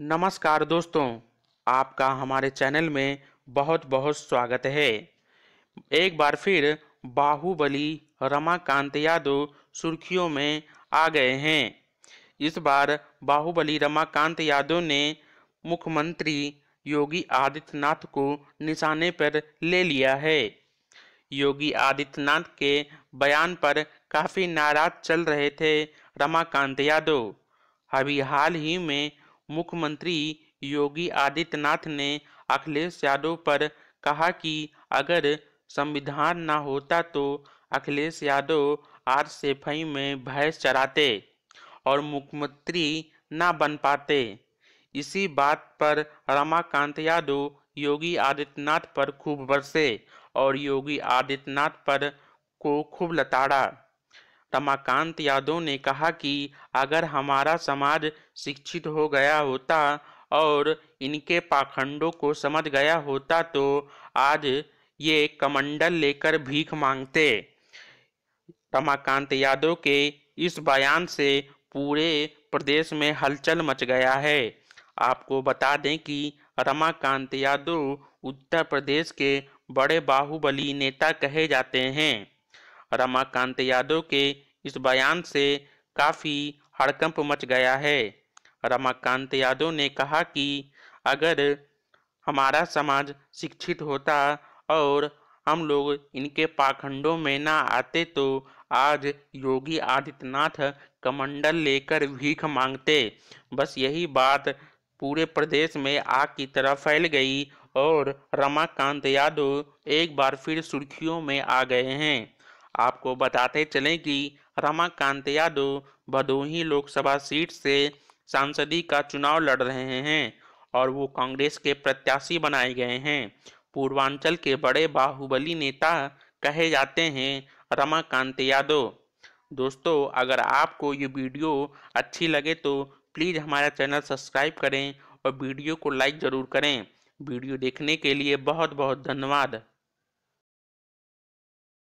नमस्कार दोस्तों आपका हमारे चैनल में बहुत बहुत स्वागत है एक बार फिर बाहुबली रमाकांत यादव सुर्खियों में आ गए हैं इस बार बाहुबली रमाकांत यादव ने मुख्यमंत्री योगी आदित्यनाथ को निशाने पर ले लिया है योगी आदित्यनाथ के बयान पर काफ़ी नाराज चल रहे थे रमाकांत यादव अभी हाल ही में मुख्यमंत्री योगी आदित्यनाथ ने अखिलेश यादव पर कहा कि अगर संविधान ना होता तो अखिलेश यादव आज से फई में भैंस चराते और मुख्यमंत्री ना बन पाते इसी बात पर रमाकांत यादव योगी आदित्यनाथ पर खूब बरसे और योगी आदित्यनाथ पर को खूब लताड़ा तमाकांत यादव ने कहा कि अगर हमारा समाज शिक्षित हो गया होता और इनके पाखंडों को समझ गया होता तो आज ये कमंडल लेकर भीख मांगते रमाकांत यादव के इस बयान से पूरे प्रदेश में हलचल मच गया है आपको बता दें कि रमाकांत यादव उत्तर प्रदेश के बड़े बाहुबली नेता कहे जाते हैं रमाकांत यादव के इस बयान से काफ़ी हड़कंप मच गया है रमाकांत यादव ने कहा कि अगर हमारा समाज शिक्षित होता और हम लोग इनके पाखंडों में ना आते तो आज योगी आदित्यनाथ कमंडल लेकर भीख मांगते बस यही बात पूरे प्रदेश में आग की तरह फैल गई और रमाकांत यादव एक बार फिर सुर्खियों में आ गए हैं आपको बताते चलें कि रमाकांत यादव भदोही लोकसभा सीट से सांसदी का चुनाव लड़ रहे हैं और वो कांग्रेस के प्रत्याशी बनाए गए हैं पूर्वांचल के बड़े बाहुबली नेता कहे जाते हैं रमाकांत यादव दोस्तों अगर आपको ये वीडियो अच्छी लगे तो प्लीज़ हमारा चैनल सब्सक्राइब करें और वीडियो को लाइक ज़रूर करें वीडियो देखने के लिए बहुत बहुत धन्यवाद